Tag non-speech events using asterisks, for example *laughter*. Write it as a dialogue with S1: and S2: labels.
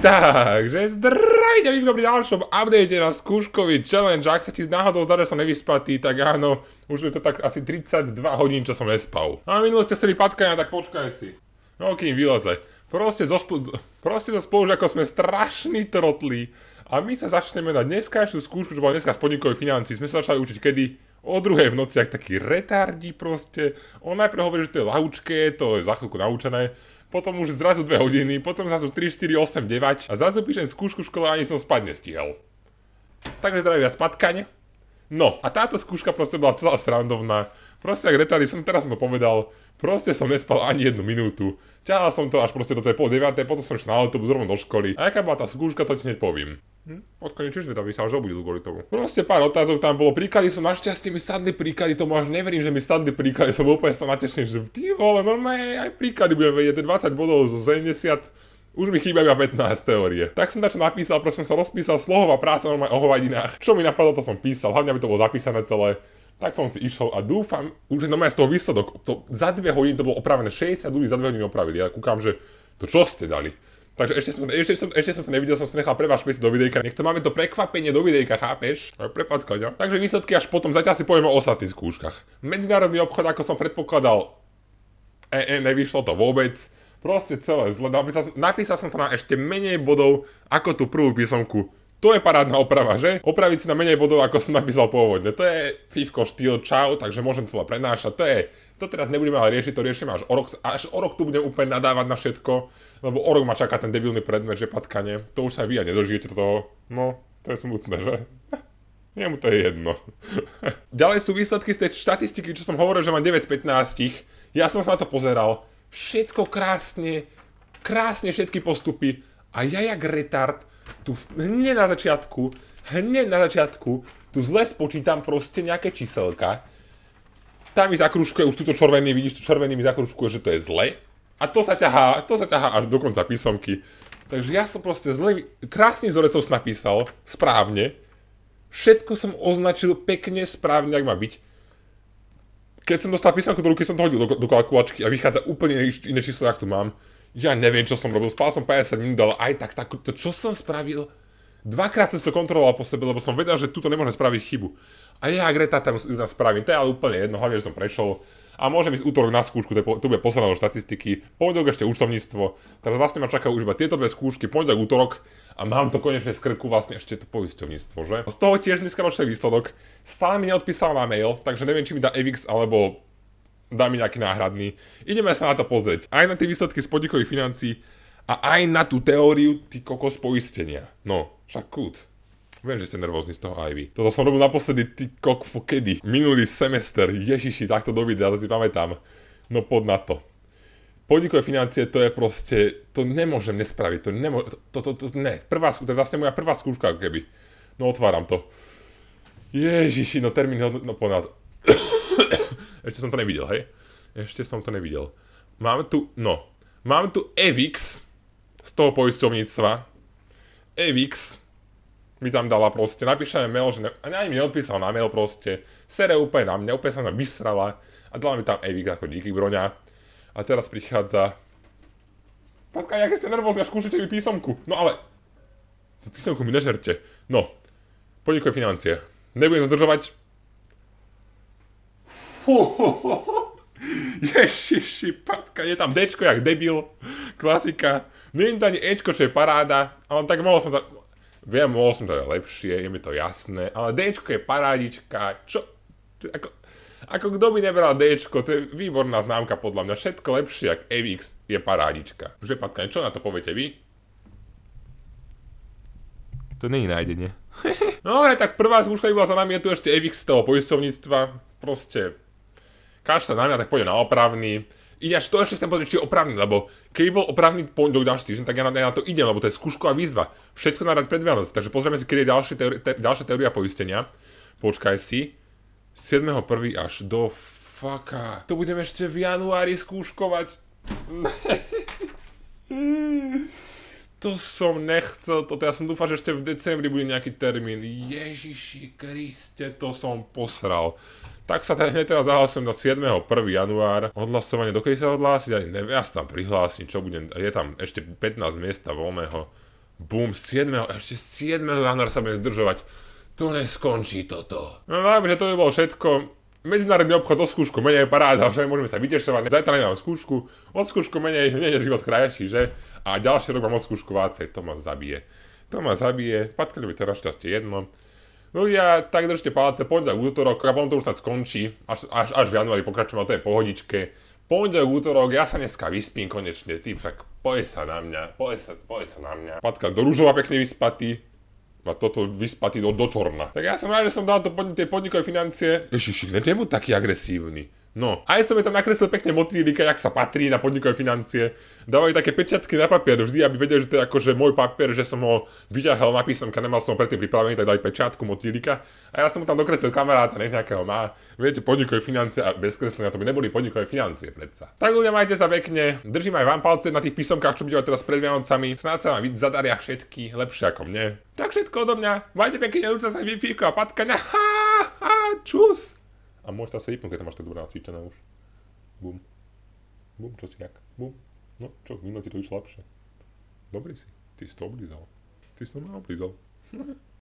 S1: Takže zdraví ťa Vinko pri ďalšom update na skúškový challenge. Ak sa ti náhodou zdá, že som nevyspatý, tak áno, už je to tak asi 32 hodín, čo som nespal. A minulé ste chceli patkania, tak počkaj si. No kým vylezaj. Proste zo, špo... proste zo ako sme strašní trotli. A my sa začneme na dneskajšiu skúšku, čo bola dneska z podnikových financí. Sme sa začali učiť kedy? O druhej v noci, ak taký retardí proste. On najprv hovorí, že to je laučké, to je za chvíľku naučené. Potom už zrazu 2 hodiny, potom zrazu 3, 4, 8, 9 a zrazu píšem skúšku škole a ani som spať nestihal. Takže zdravia spadkaň. No a táto skúška proste bola celá srandovná. Proste ak retardí, som teraz to povedal, proste som nespal ani jednu minútu. Ťahal som to až proste do tej pol 9, potom som šiel na autobus rovno do školy. A aká bola tá skúška, to ti hneď poviem. Hm? Odkonec sme vedavý sa až obudil tomu. Proste pár otázok tam bolo, príklady som našťastie mi sadli príklady, tomu až neverím, že mi sadli príklady, som úplne sa natešený, že ty vole, normálne aj príklady budem vedieť, 20 bodov zo 70, už mi chýba iba 15 teórie. Tak som na čo napísal, proste som sa rozpísal slohová práca normálne o hovadinách. Čo mi napadlo, to som písal, hlavne aby to bolo zapísané celé. Tak som si išiel a dúfam, už je z toho výsledok, to, za dve hodiny to bolo opravené, 60 ľudí za dve hodiny opravili. Ja kúkam, že to čo ste dali? Takže ešte som, ešte som, ešte som to nevidel, som si nechal prevašpiť do videjka. Nech to máme to prekvapenie do videjka, chápeš? Prepadka, no? Takže výsledky až potom, zatiaľ si povieme o ostatných skúškach. Medzinárodný obchod, ako som predpokladal, e, e, nevyšlo to vôbec proste celé zle. Napísal, napísal som to na ešte menej bodov ako tú prvú písomku. To je parádna oprava, že? Opraviť si na menej bodov, ako som napísal pôvodne. To je fivko štýl čau, takže môžem celé prenášať. To je to teraz nebudeme ale riešiť, to riešim až o rok. Až o rok tu budem úplne nadávať na všetko, lebo o rok ma čaká ten debilný predmet, že patkanie. To už sa vy a nedožijete toho. No, to je smutné, že? *laughs* mu to je jedno. *laughs* Ďalej sú výsledky z tej štatistiky, čo som hovoril, že mám 9 z 15. Ja som sa na to pozeral. Všetko krásne, krásne všetky postupy. A ja jak retard tu hneď na začiatku, hneď na začiatku, tu zle spočítam proste nejaké číselka. Tam mi zakružkuje už túto červený, vidíš, červený mi zakružkuje, že to je zle. A to sa ťahá, to sa ťahá až do konca písomky. Takže ja som proste zle, krásny vzorec som napísal, správne. Všetko som označil pekne, správne, ak má byť. Keď som dostal písomku do ruky, som to hodil do, do kalkulačky a vychádza úplne iné číslo, jak tu mám ja neviem, čo som robil, spal som 50 minút, ale aj tak, tak to čo som spravil, dvakrát som to kontroloval po sebe, lebo som vedel, že tuto nemôžem spraviť chybu. A ja Greta tam, tam spravím, to je ale úplne jedno, hlavne, že som prešiel a môžem ísť útorok na skúšku, to, bude posledná štatistiky, pondelok ešte účtovníctvo, takže vlastne ma čakajú už iba tieto dve skúšky, pondelok, útorok a mám to konečne z krku vlastne ešte to poisťovníctvo, že? Z toho tiež dneska ročný výsledok, stále mi neodpísal na mail, takže neviem, či mi dá EVIX alebo dá mi nejaký náhradný. Ideme sa na to pozrieť. Aj na tie výsledky z podnikových financií a aj na tú teóriu ty kokos poistenia. No, však kút. Viem, že ste nervózni z toho aj vy. Toto som robil naposledy, ty kok, kedy? Minulý semester, ježiši, takto do videa, to si pamätám. No pod na to. Podnikové financie, to je proste, to nemôžem nespraviť, to nemôžem, to, to, to, to ne. Prvá, to je vlastne moja prvá skúška, ako keby. No otváram to. Ježiši, no termín, no, no ponad. *coughs* *coughs* Ešte som to nevidel, hej? Ešte som to nevidel. Máme tu, no, máme tu Evix z toho poisťovníctva. Evix mi tam dala proste, napíšeme mail, že ne, ani mi neodpísal na mail proste, sere úplne na mňa, úplne sa mňa vysrala a dala mi tam Evix ako díky broňa. A teraz prichádza... Patka, nejaké ste nervózne, až kúšete mi písomku. No ale... písomku mi nežerte. No. Poďakujem financie. Nebudem zdržovať, *laughs* Ježiši, patka, je tam Dčko jak debil, klasika. Není to ani Ečko, čo je paráda, ale tak mohol som to... Viem, mohol som to lepšie, je mi to jasné, ale Dčko je parádička, čo... Ako, ako kto by nebral Dčko, to je výborná známka podľa mňa, všetko lepšie jak EVX je parádička. Že Patka, čo na to poviete vy? To není nájdenie. *laughs* no ale tak prvá skúška by bola za nami, je tu ešte EVX z toho poistovníctva, proste Káš sa na mňa, tak pôjde na opravný. Ináč to ešte chcem pozrieť, či je opravný, lebo keby bol opravný do ďalší týždeň, tak ja na, ja na to idem, lebo to je skúšková výzva. Všetko rad pred Vianoc, takže pozrieme si, kedy je ďalšia, teori- te, ďalšia teória poistenia. Počkaj si. 7.1. až do faka. To budem ešte v januári skúškovať. *laughs* to som nechcel toto. Ja teda som dúfal, že ešte v decembri bude nejaký termín. Ježiši Kriste, to som posral. Tak sa teda hneď teda zahlasujem na 7. 1. január. Odhlasovanie, dokedy sa odhlásiť? aj neviem, ja sa tam prihlásim, čo budem, je tam ešte 15 miesta voľného. Bum, 7. ešte 7. január sa budem zdržovať. To neskončí toto. No že to by bolo všetko. Medzinárodný obchod o skúšku menej paráda, že môžeme sa vytešovať. Zajtra nemám skúšku, od skúšku menej, nie je život krajší, že? A ďalší rok mám odskúšku vácej, to ma zabije. To ma zabije, Patkeľovi teraz šťastie jedno. No ja tak držte palce, pondelok, útorok, a potom to už snad skončí, až, až, až v januári pokračujem, ale to je pohodičke. Pondelok, útorok, ja sa dneska vyspím konečne, ty však poje sa na mňa, poje sa, poje sa na mňa. Patka do rúžova pekne vyspatý, ma toto vyspatý do, do čorna. Tak ja som rád, že som dal to pod, tie podnikové financie. Ježiši, kde je taký agresívny? No, aj som je tam nakreslil pekne motýlika, jak sa patrí na podnikové financie. Dávali také pečiatky na papier, vždy, aby vedeli, že to je akože môj papier, že som ho vyťahal na písomka, nemal som ho predtým pripravený, tak dali pečiatku motýlika. A ja som mu tam dokreslil kamaráta, nech nejakého má. Viete, podnikové financie a bez kreslenia to by neboli podnikové financie predsa. Tak ľudia, majte sa pekne, držím aj vám palce na tých písomkách, čo budeme teraz pred Vianocami. Snáď sa vám zadaria všetky lepšie ako mne. Tak všetko odo mňa. Majte pekne, sa sa vypíko a patka. Ha, *laughs* ha, čus. A môžeš teraz sa vypnúť, keď tam máš tak dobre nacvičené už. Bum. Bum, čo si jak. Bum. No čo, ti to išlo lepšie. Dobrý si. Ty si to oblízal. Ty si to oblízal. *laughs*